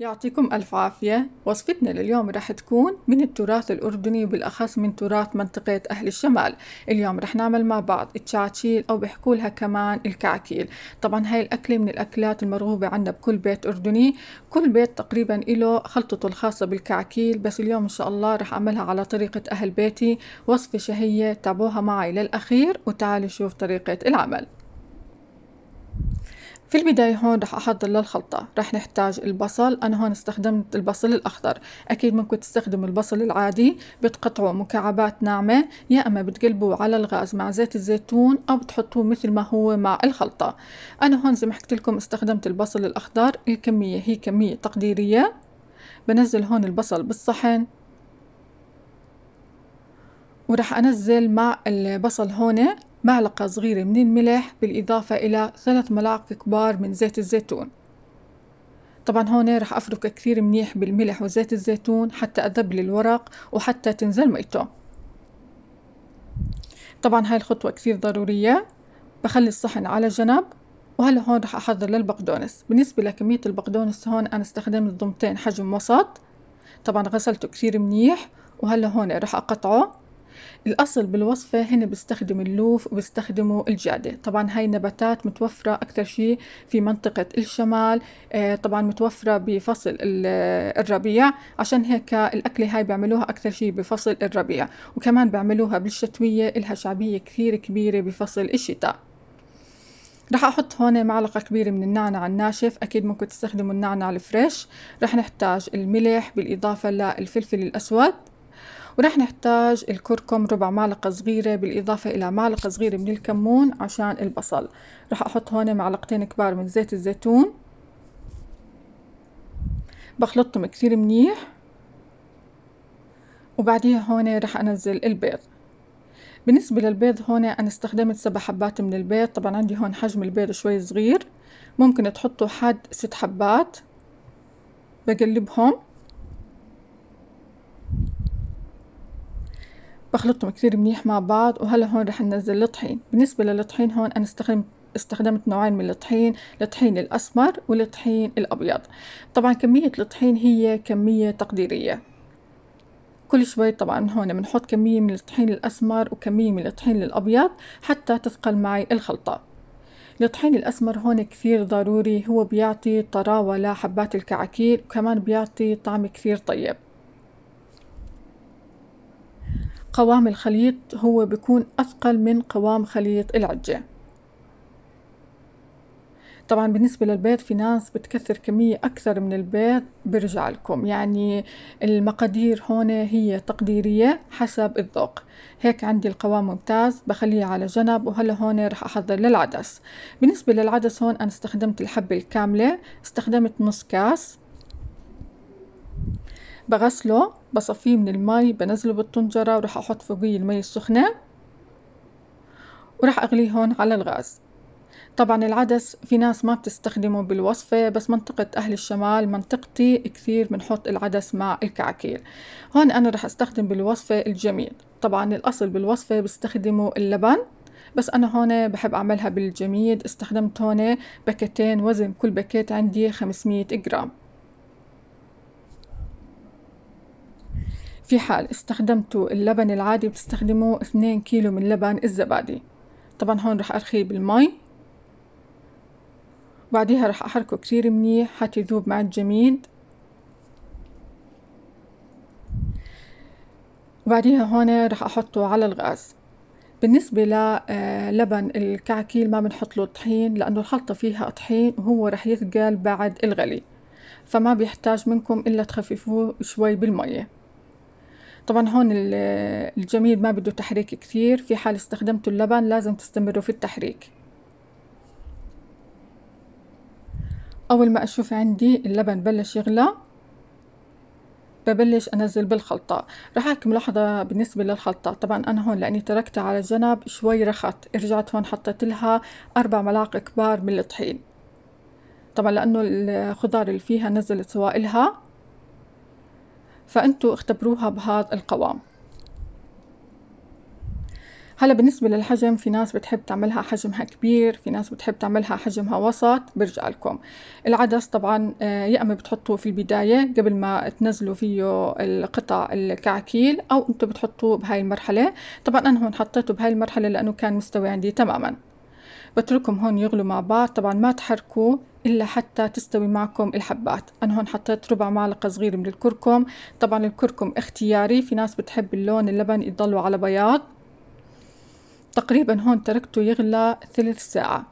يعطيكم ألف عافية وصفتنا لليوم راح تكون من التراث الأردني وبالأخص من تراث منطقة أهل الشمال اليوم رح نعمل مع بعض التشاتشيل أو بحكولها كمان الكعكيل طبعا هاي الأكلة من الأكلات المرغوبة عنا بكل بيت أردني كل بيت تقريبا له خلطته الخاصة بالكعكيل بس اليوم إن شاء الله راح أعملها على طريقة أهل بيتي وصفة شهية تابعوها معي للأخير وتعالوا شوف طريقة العمل في البداية هون رح أحضر للخلطة رح نحتاج البصل أنا هون استخدمت البصل الأخضر أكيد ممكن تستخدم البصل العادي بتقطعه مكعبات ناعمة يا أما بتقلبوه على الغاز مع زيت الزيتون أو بتحطوه مثل ما هو مع الخلطة أنا هون زي ما حكيت لكم استخدمت البصل الأخضر الكمية هي كمية تقديرية بنزل هون البصل بالصحن وراح انزل مع البصل هون معلقة صغيرة من الملح بالإضافة إلى ثلاث ملاعق كبار من زيت الزيتون طبعا هون رح أفرك كثير منيح بالملح وزيت الزيتون حتى أذبل الورق وحتى تنزل ميته طبعا هاي الخطوة كثير ضرورية بخلي الصحن على جنب وهلا هون رح أحضر للبقدونس بالنسبة لكمية البقدونس هون أنا استخدمت ضمتين حجم وسط طبعا غسلته كثير منيح وهلا هون رح أقطعه الأصل بالوصفة هنا بيستخدم اللوف وبيستخدموا الجادة طبعا هاي النباتات متوفرة أكثر شيء في منطقة الشمال آه، طبعا متوفرة بفصل الربيع عشان هيك الأكلة هاي بيعملوها أكثر شيء بفصل الربيع وكمان بيعملوها بالشتوية إلها شعبية كثير كبيرة بفصل الشتاء رح احط هون معلقة كبيرة من النعناع الناشف اكيد ممكن تستخدموا النعناع الفريش رح نحتاج الملح بالاضافة للفلفل الاسود ورح نحتاج الكركم ربع معلقة صغيرة بالإضافة إلى معلقة صغيرة من الكمون عشان البصل رح أحط هون معلقتين كبار من زيت الزيتون بخلطهم كتير منيح وبعديها هون رح أنزل البيض بالنسبة للبيض هون أنا استخدمت سبع حبات من البيض طبعا عندي هون حجم البيض شوي صغير ممكن تحطوا حد ست حبات بقلبهم بخلطهم كتير منيح مع بعض وهلا هون رح ننزل الطحين بالنسبة للطحين هون أنا استخدمت استخدمت نوعين من الطحين الطحين الأسمر والطحين الأبيض طبعا كمية الطحين هي كمية تقديرية كل شوي طبعا هون بنحط كمية من الطحين الأسمر وكمية من الطحين الأبيض حتى تثقل معي الخلطة الطحين الأسمر هون كثير ضروري هو بيعطي طراوة لحبات الكعكير وكمان بيعطي طعم كثير طيب قوام الخليط هو بيكون أثقل من قوام خليط العجة طبعا بالنسبة للبيض في ناس بتكثر كمية أكثر من البيض برجع لكم يعني المقادير هون هي تقديرية حسب الذوق هيك عندي القوام ممتاز بخليه على جنب وهلا هون رح أحضر للعدس بالنسبة للعدس هون أنا استخدمت الحبة الكاملة استخدمت نص كاس بغسله بصفيه من المي بنزله بالطنجرة وراح أحط فوقيه المي السخنة وراح أغليه هون على الغاز طبعا العدس في ناس ما بتستخدمه بالوصفة بس منطقة أهل الشمال منطقتي كثير بنحط العدس مع الكعكير هون أنا رح أستخدم بالوصفة الجميل طبعا الأصل بالوصفة بستخدمه اللبن بس أنا هون بحب أعملها بالجميد استخدمت هون باكتين وزن كل باكيت عندي 500 جرام في حال استخدمتوا اللبن العادي بتستخدموا اثنين كيلو من لبن الزبادي طبعا هون رح أرخيه بالمي بعديها رح أحركه كتير منيح حتى يذوب مع الجميد وبعديها هون رح أحطه على الغاز بالنسبة للبن آه، الكعكيل ما بنحط له طحين لأنه الخلطة فيها طحين وهو رح يثقل بعد الغلي فما بيحتاج منكم إلا تخففوه شوي بالمية طبعا هون الجميل ما بده تحريك كثير في حال استخدمتوا اللبن لازم تستمروا في التحريك اول ما اشوف عندي اللبن بلش يغلى ببلش انزل بالخلطة راح احكي ملاحظة بالنسبة للخلطة طبعا انا هون لاني تركتها على جنب شوي رخت رجعت هون حطيت لها اربع ملاعق كبار من الطحين طبعا لانه الخضار اللي فيها نزلت سوائلها فأنتوا اختبروها بهذا القوام هلا بالنسبة للحجم في ناس بتحب تعملها حجمها كبير في ناس بتحب تعملها حجمها وسط برجع لكم العدس طبعا آه، يا اما بتحطوه في البداية قبل ما تنزلوا فيه القطع الكعكيل او انتم بتحطوه بهاي المرحلة طبعا انا هون حطيته بهاي المرحلة لانه كان مستوي عندي تماما بتركهم هون يغلوا مع بعض طبعا ما تحركوه إلا حتى تستوي معكم الحبات أنا هون حطيت ربع معلقة صغيرة من الكركم طبعا الكركم اختياري في ناس بتحب اللون اللبن يضلوا على بياض تقريبا هون تركته يغلى ثلث ساعة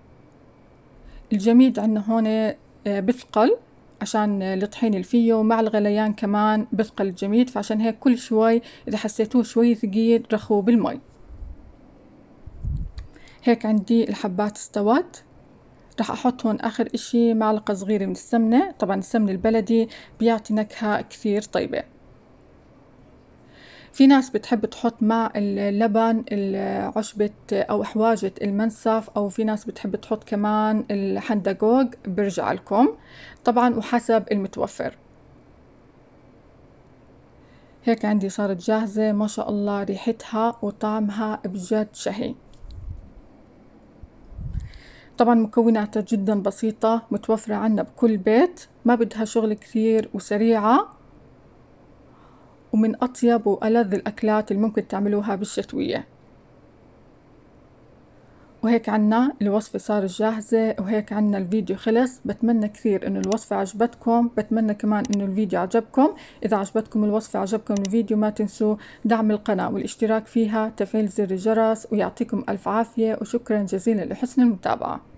الجميد عندنا هون آه، بثقل عشان الطحين اللي فيه مع الغليان كمان بثقل الجميد فعشان هيك كل شوي إذا حسيتوه شوي ثقيل رخوه بالمي هيك عندي الحبات استوت رح أحط هون آخر إشي معلقة صغيرة من السمنة طبعا السمن البلدي بيعطي نكهة كثير طيبة في ناس بتحب تحط مع اللبن عشبة أو حواجة المنسف أو في ناس بتحب تحط كمان الحندقوق برجع لكم طبعا وحسب المتوفر هيك عندي صارت جاهزة ما شاء الله ريحتها وطعمها بجد شهي طبعا مكوناتها جدا بسيطة متوفرة عنا بكل بيت ما بدها شغل كثير وسريعة ومن أطيب وألذ الأكلات اللي ممكن تعملوها بالشتوية وهيك عنا الوصفة صارت جاهزة وهيك عنا الفيديو خلص بتمنى كثير انه الوصفة عجبتكم بتمنى كمان انه الفيديو عجبكم اذا عجبتكم الوصفة عجبكم الفيديو ما تنسوا دعم القناة والاشتراك فيها تفعيل زر الجرس ويعطيكم الف عافية وشكرا جزيلا لحسن المتابعة